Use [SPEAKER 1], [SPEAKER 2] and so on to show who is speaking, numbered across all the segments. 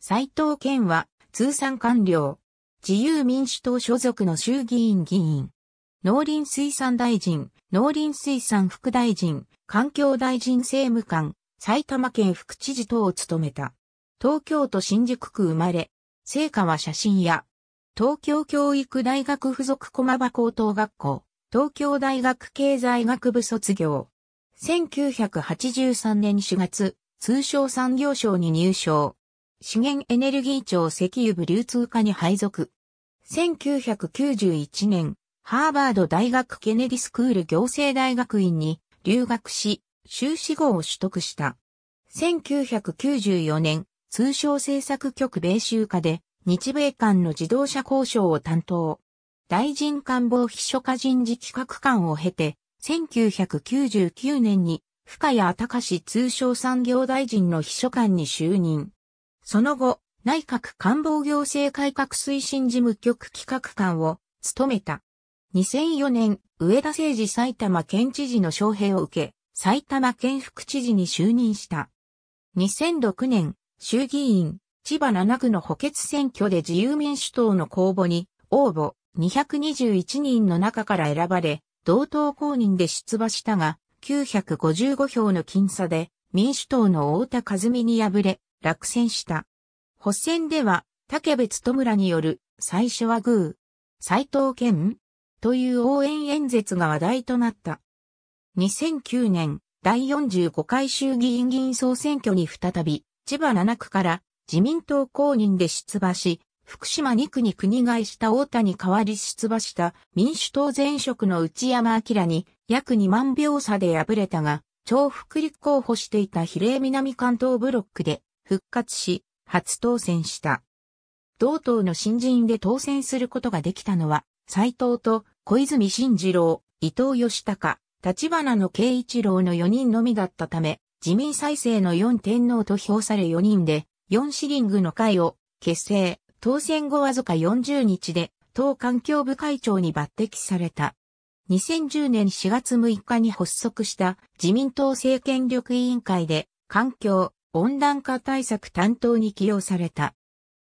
[SPEAKER 1] 斉藤健は通産官僚。自由民主党所属の衆議院議員。農林水産大臣、農林水産副大臣、環境大臣政務官、埼玉県副知事等を務めた。東京都新宿区生まれ。成果は写真や、東京教育大学附属駒場高等学校、東京大学経済学部卒業。1983年4月、通商産業省に入省。資源エネルギー庁石油部流通課に配属。1991年、ハーバード大学ケネディスクール行政大学院に留学し、修士号を取得した。1994年、通商政策局米州課で、日米間の自動車交渉を担当。大臣官房秘書課人事企画官を経て、1999年に、深谷隆通商産業大臣の秘書官に就任。その後、内閣官房行政改革推進事務局企画官を務めた。2004年、上田誠二埼玉県知事の招聘を受け、埼玉県副知事に就任した。2006年、衆議院、千葉7区の補欠選挙で自由民主党の公募に、応募221人の中から選ばれ、同等公認で出馬したが、955票の僅差で、民主党の太田和美に敗れ、落選した。補選では、竹部務村による、最初はグー、斎藤健という応援演説が話題となった。2009年、第45回衆議院議員総選挙に再び、千葉7区から自民党公認で出馬し、福島2区に国替えした大田に代わり出馬した民主党前職の内山明に約2万票差で敗れたが、重複立候補していた比例南関東ブロックで復活し、初当選した。同党の新人で当選することができたのは、斎藤と小泉進次郎、伊藤義孝、立花の慶一郎の4人のみだったため、自民再生の4天皇と評され4人で、4シリングの会を結成、当選後わずか40日で、党環境部会長に抜擢された。2010年4月6日に発足した自民党政権力委員会で、環境、温暖化対策担当に起用された。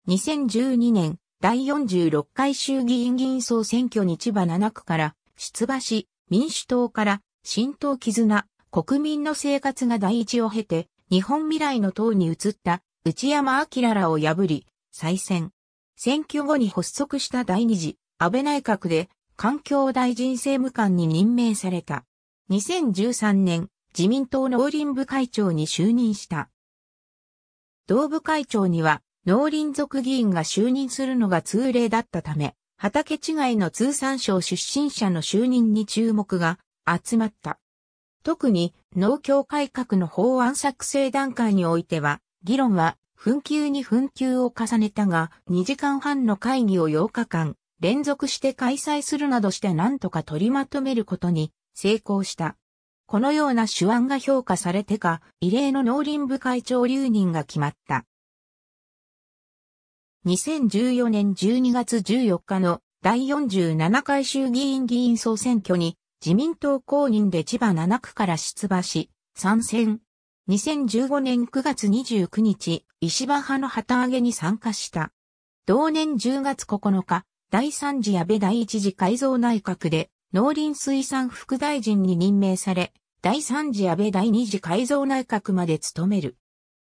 [SPEAKER 1] 2012年、第46回衆議院議員総選挙に千葉7区から出馬し、民主党から新党絆、国民の生活が第一を経て、日本未来の党に移った内山明らを破り、再選。選挙後に発足した第二次安倍内閣で環境大臣政務官に任命された。2013年、自民党の農林部会長に就任した。同部会長には農林族議員が就任するのが通例だったため、畑違いの通産省出身者の就任に注目が集まった。特に農協改革の法案作成段階においては、議論は紛糾に紛糾を重ねたが、2時間半の会議を8日間連続して開催するなどして何とか取りまとめることに成功した。このような手腕が評価されてか、異例の農林部会長留任が決まった。2014年12月14日の第47回衆議院議員総選挙に自民党公認で千葉7区から出馬し、参戦。2015年9月29日、石破派の旗揚げに参加した。同年10月9日、第3次安倍第1次改造内閣で農林水産副大臣に任命され、第3次安倍第2次改造内閣まで務める。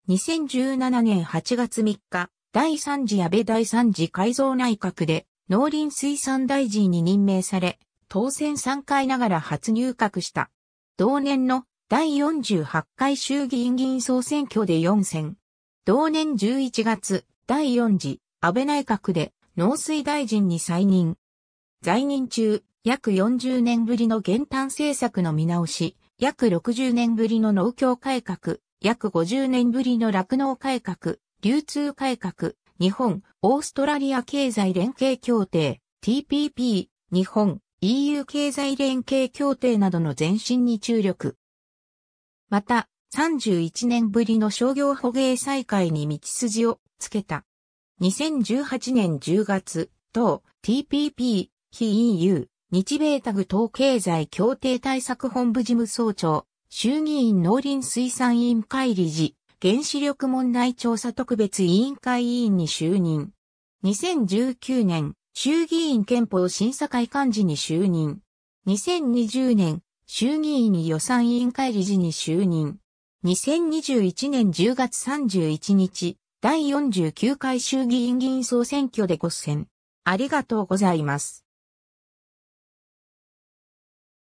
[SPEAKER 1] 2017年8月3日、第3次安倍第3次改造内閣で農林水産大臣に任命され、当選3回ながら初入閣した。同年の第48回衆議院議員総選挙で4選。同年11月、第4次安倍内閣で農水大臣に再任。在任中、約40年ぶりの減反政策の見直し、約60年ぶりの農協改革、約50年ぶりの酪農改革、流通改革、日本、オーストラリア経済連携協定、TPP、日本、EU 経済連携協定などの前進に注力。また、31年ぶりの商業捕鯨再開に道筋をつけた。2018年10月、等 TPP、非 EU、日米タグ等経済協定対策本部事務総長、衆議院農林水産委員会理事、原子力問題調査特別委員会委員に就任。2019年、衆議院憲法審査会幹事に就任。2020年、衆議院予算委員会理事に就任。2021年10月31日、第49回衆議院議員総選挙でご選。ありがとうございます。